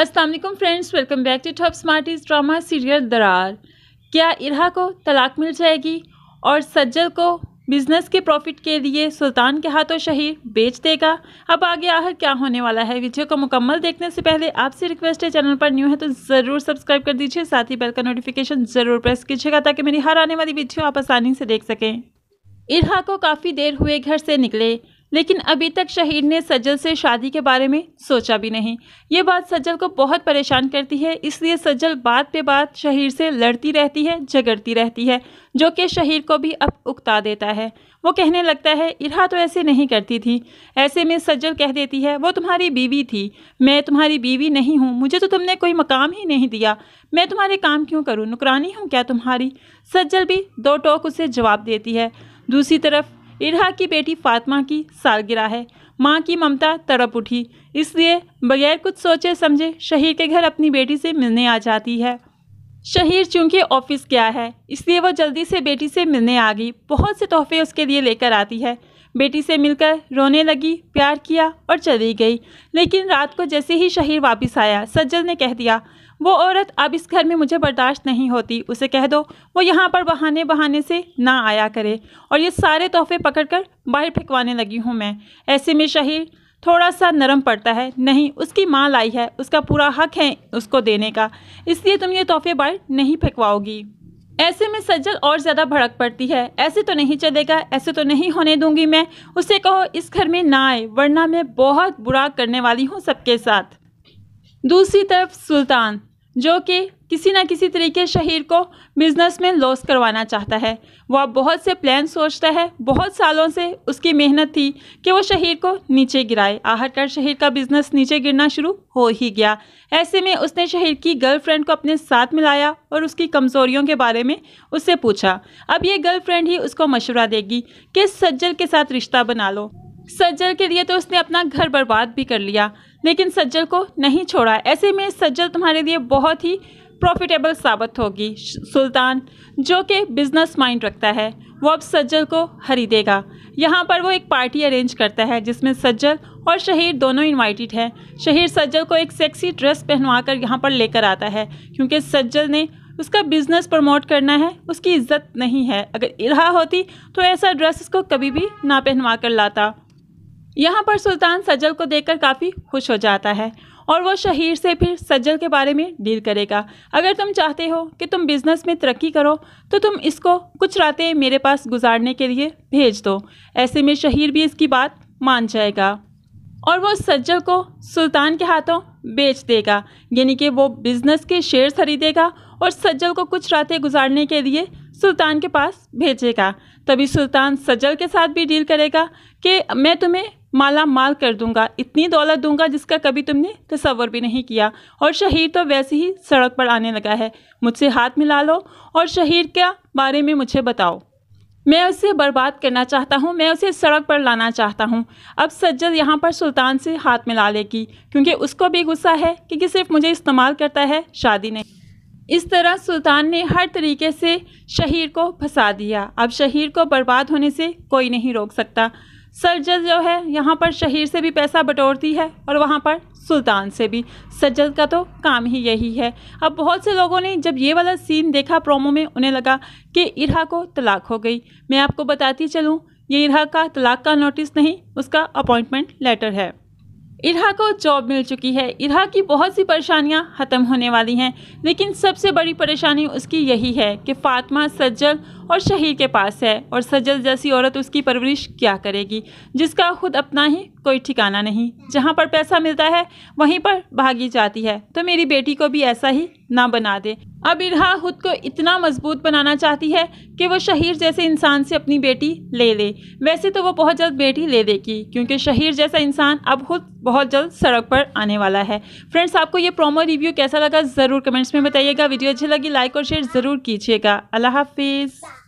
Aslam friends welcome back to top smarties drama serial Darar क्या इरहा को तलाक मिल जाएगी और सज्जल को बिजनेस के प्रॉफिट के लिए सुल्तान के हाथों शहीर बेच देगा अब आगे आखिर क्या होने वाला है वीडियो को मुकम्मल देखने से पहले आपसे रिक्वेस्ट है चैनल पर न्यू है तो ज़रूर सब्सक्राइब कर दीजिए साथ ही बेल का नोटिफिकेशन ज़रूर प्रेस कीजिएगा ताकि मेरी हर आने वाली वीडियो आप आसानी से देख सकें इरहा को काफ़ी देर हुए घर से निकले लेकिन अभी तक शहीद ने सज्जल से शादी के बारे में सोचा भी नहीं ये बात सज्जल को बहुत परेशान करती है इसलिए सज्जल बात पे बात शहीर से लड़ती रहती है झगड़ती रहती है जो कि शहीर को भी अब उकता देता है वो कहने लगता है इरहा तो ऐसे नहीं करती थी ऐसे में सज्जल कह देती है वो तुम्हारी बीवी थी मैं तुम्हारी बीवी नहीं हूँ मुझे तो तुमने कोई मकाम ही नहीं दिया मैं तुम्हारे काम क्यों करूँ नुकरानी हूँ क्या तुम्हारी सज्जल भी दो टोक उसे जवाब देती है दूसरी तरफ इरहा की बेटी फातिमा की सालगिरह है माँ की ममता तड़प उठी इसलिए बगैर कुछ सोचे समझे शहीर के घर अपनी बेटी से मिलने आ जाती है शहीर चूंकि ऑफिस गया है इसलिए वह जल्दी से बेटी से मिलने आ गई बहुत से तोहफे उसके लिए लेकर आती है बेटी से मिलकर रोने लगी प्यार किया और चली गई लेकिन रात को जैसे ही शहीर वापस आया सज्जल ने कह दिया वो औरत अब इस घर में मुझे बर्दाश्त नहीं होती उसे कह दो वो यहाँ पर बहाने बहाने से ना आया करे और ये सारे तोहफे पकड़कर बाहर फेंकवाने लगी हूँ मैं ऐसे में शहीर थोड़ा सा नरम पड़ता है नहीं उसकी माँ लाई है उसका पूरा हक है उसको देने का इसलिए तुम ये तोहफे बाहर नहीं फेंकवाओगी ऐसे में सज्जल और ज़्यादा भड़क पड़ती है ऐसे तो नहीं चलेगा ऐसे तो नहीं होने दूंगी मैं उसे कहो इस घर में ना आए वरना मैं बहुत बुरा करने वाली हूँ सबके साथ दूसरी तरफ सुल्तान जो कि किसी ना किसी तरीके शहीर को बिज़नेस में लॉस करवाना चाहता है वह बहुत से प्लान सोचता है बहुत सालों से उसकी मेहनत थी कि वो शहीर को नीचे गिराए आहट कर शहीर का बिज़नेस नीचे गिरना शुरू हो ही गया ऐसे में उसने शहीर की गर्लफ्रेंड को अपने साथ मिलाया और उसकी कमज़ोरियों के बारे में उससे पूछा अब ये गर्लफ्रेंड ही उसको मशवरा देगी कि सज्जल के साथ रिश्ता बना लो सज्जल के लिए तो उसने अपना घर बर्बाद भी कर लिया लेकिन सज्जल को नहीं छोड़ा ऐसे में सज्जल तुम्हारे लिए बहुत ही प्रॉफिटेबल साबित होगी सुल्तान जो कि बिजनेस माइंड रखता है वो अब सज्जल को खरीदेगा यहाँ पर वो एक पार्टी अरेंज करता है जिसमें सज्जल और शहीर दोनों इनवाइटेड हैं शहीर सज्जल को एक सेक्सी ड्रेस पहनवा कर यहाँ पर लेकर आता है क्योंकि सज्जल ने उसका बिजनेस प्रमोट करना है उसकी इज्जत नहीं है अगर इरा होती तो ऐसा ड्रेस उसको कभी भी ना पहनवा कर लाता यहाँ पर सुल्तान सज्जल को देखकर काफ़ी खुश हो जाता है और वो शहीर से फिर सज्जल के बारे में डील करेगा अगर तुम चाहते हो कि तुम बिज़नेस में तरक्की करो तो तुम इसको कुछ रातें मेरे पास गुजारने के लिए भेज दो ऐसे में शहीर भी इसकी बात मान जाएगा और वो सज्जल को सुल्तान के हाथों बेच देगा यानी कि वो बिज़नेस के शेयर खरीदेगा और सज्जल को कुछ रातें गुजारने के लिए सुल्तान के पास भेजेगा तभी सुल्तान सज्जल के साथ भी डील करेगा कि मैं तुम्हें माला माल कर दूंगा इतनी दौलत दूंगा जिसका कभी तुमने तस्वर भी नहीं किया और शहीर तो वैसे ही सड़क पर आने लगा है मुझसे हाथ मिला लो और शहीर के बारे में मुझे बताओ मैं उसे बर्बाद करना चाहता हूँ मैं उसे सड़क पर लाना चाहता हूँ अब सज्जद यहाँ पर सुल्तान से हाथ मिला लेगी क्योंकि उसको भी गुस्सा है क्योंकि सिर्फ मुझे इस्तेमाल करता है शादी नहीं इस तरह सुल्तान ने हर तरीके से शहीर को फंसा दिया अब शहीर को बर्बाद होने से कोई नहीं रोक सकता सज्जद जो है यहाँ पर शहीर से भी पैसा बटोरती है और वहाँ पर सुल्तान से भी सज्जद का तो काम ही यही है अब बहुत से लोगों ने जब ये वाला सीन देखा प्रोमो में उन्हें लगा कि इरहा को तलाक हो गई मैं आपको बताती चलूँ ये इरहा का तलाक का नोटिस नहीं उसका अपॉइंटमेंट लेटर है इरहा को जॉब मिल चुकी है इरहा की बहुत सी परेशानियां ख़त्म होने वाली हैं लेकिन सबसे बड़ी परेशानी उसकी यही है कि फातिमा सज्जल और शहीद के पास है और सजल जैसी औरत उसकी परवरिश क्या करेगी जिसका खुद अपना ही कोई ठिकाना नहीं जहाँ पर पैसा मिलता है वहीं पर भागी जाती है तो मेरी बेटी को भी ऐसा ही ना बना दे अब इरहा खुद को इतना मजबूत बनाना चाहती है कि वो शहीर जैसे इंसान से अपनी बेटी ले ले वैसे तो वो बहुत जल्द बेटी ले देगी क्योंकि शहीर जैसा इंसान अब खुद बहुत जल्द सड़क पर आने वाला है फ्रेंड्स आपको ये प्रोमो रिव्यू कैसा लगा ज़रूर कमेंट्स में बताइएगा वीडियो अच्छी लगी लाइक और शेयर ज़रूर कीजिएगा अल्लाह हाफिज़